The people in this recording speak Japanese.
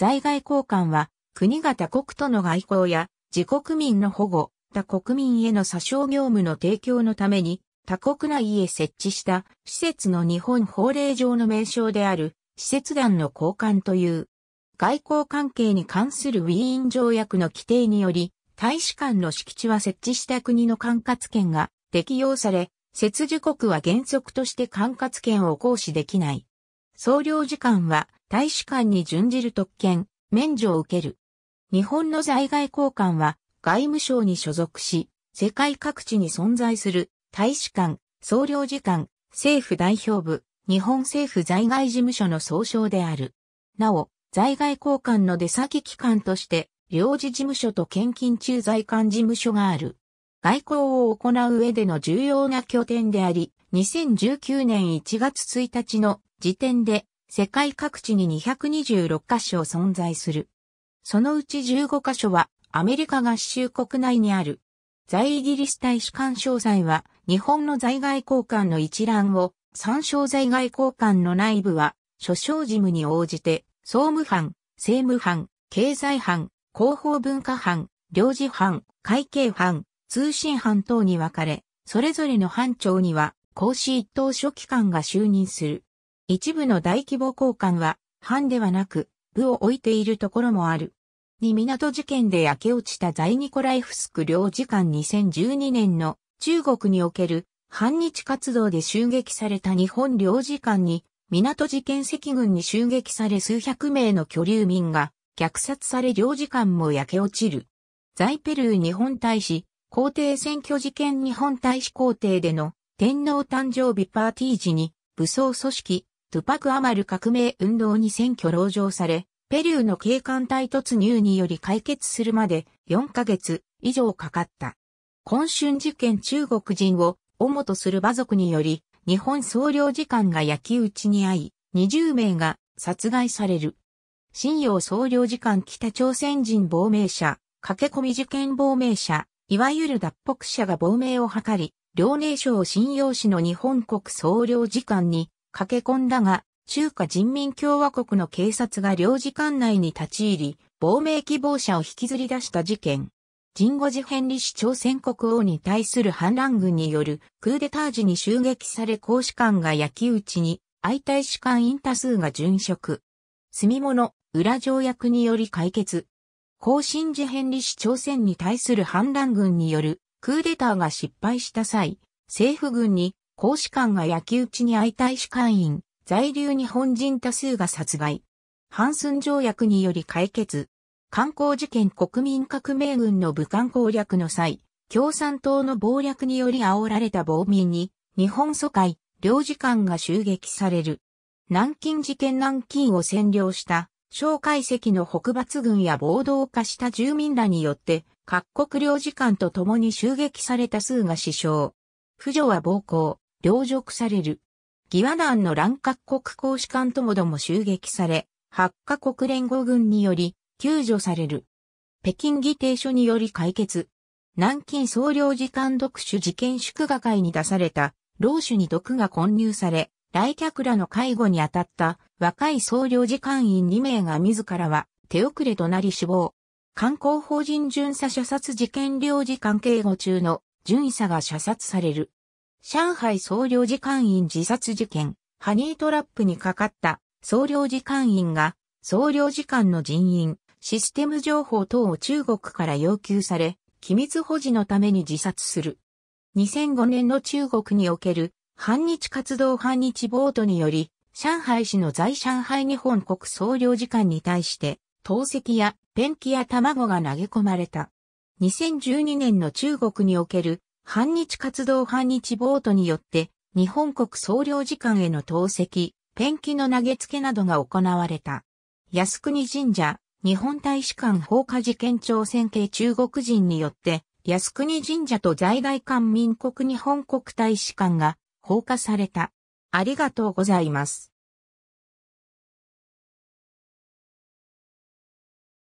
在外交換は、国が他国との外交や、自国民の保護、他国民への詐称業務の提供のために、他国内へ設置した施設の日本法令上の名称である施設団の交換という、外交関係に関するウィーン条約の規定により、大使館の敷地は設置した国の管轄権が適用され、設受国は原則として管轄権を行使できない。総領事館は大使館に準じる特権、免除を受ける。日本の在外交換は外務省に所属し、世界各地に存在する大使館、総領事館、政府代表部、日本政府在外事務所の総称である。なお、在外交換の出先機関として、領事事務所と献金駐在官事務所がある。外交を行う上での重要な拠点であり、2019年1月1日の時点で世界各地に226カ所存在する。そのうち15カ所はアメリカ合衆国内にある。在イギリス大使館詳細は日本の在外交換の一覧を参照在外交換の内部は諸省事務に応じて総務班、政務班、経済班、広報文化班、領事班、会計班、通信班等に分かれ、それぞれの班長には、講師一等書記官が就任する。一部の大規模交換は、藩ではなく、部を置いているところもある。に港事件で焼け落ちた在ニコライフスク領事館2012年の中国における反日活動で襲撃された日本領事館に港事件赤軍に襲撃され数百名の居留民が虐殺され領事館も焼け落ちる。在ペルー日本大使皇帝選挙事件日本大使皇帝での天皇誕生日パーティー時に武装組織トゥパク・アマル革命運動に選挙籠城され、ペルーの警官隊突入により解決するまで4ヶ月以上かかった。今春事件中国人を主とする馬族により、日本総領事館が焼き討ちに遭い、20名が殺害される。新洋総領事館北朝鮮人亡命者、駆け込み事件亡命者、いわゆる脱北者が亡命を図り、遼寧省新洋市の日本国総領事館に駆け込んだが、中華人民共和国の警察が領事館内に立ち入り、亡命希望者を引きずり出した事件。人後ゴ変理市朝鮮国王に対する反乱軍によるクーデター時に襲撃され公使館が焼き討ちに、相対士官員多数が殉職。住物、裏条約により解決。後進寺変理市朝鮮に対する反乱軍によるクーデターが失敗した際、政府軍に公使館が焼き討ちに会たい。士会員、在留日本人多数が殺害。ハンスン条約により解決。観光事件国民革命軍の武漢攻略の際、共産党の暴略により煽られた暴民に、日本疎開、領事館が襲撃される。南京事件南京を占領した、蒋介石の北伐軍や暴動化した住民らによって、各国領事館と共に襲撃された数が死傷。婦女は暴行、凌辱される。ギワ団の乱各国公使館ともども襲撃され、八カ国連合軍により救助される。北京議定書により解決。南京総領事館独書事件祝賀会に出された、老主に毒が混入され、来客らの介護に当たった若い総領事館員2名が自らは手遅れとなり死亡。観光法人巡査射殺事件領事関係後中の巡査が射殺される。上海総領事館員自殺事件、ハニートラップにかかった総領事館員が総領事館の人員、システム情報等を中国から要求され、機密保持のために自殺する。2005年の中国における反日活動反日暴徒により、上海市の在上海日本国総領事館に対して、透石やペンキや卵が投げ込まれた。2012年の中国における反日活動反日ボートによって、日本国総領事館への投石、ペンキの投げ付けなどが行われた。靖国神社、日本大使館放火事件朝鮮系中国人によって、靖国神社と在来館民国日本国大使館が放火された。ありがとうございます。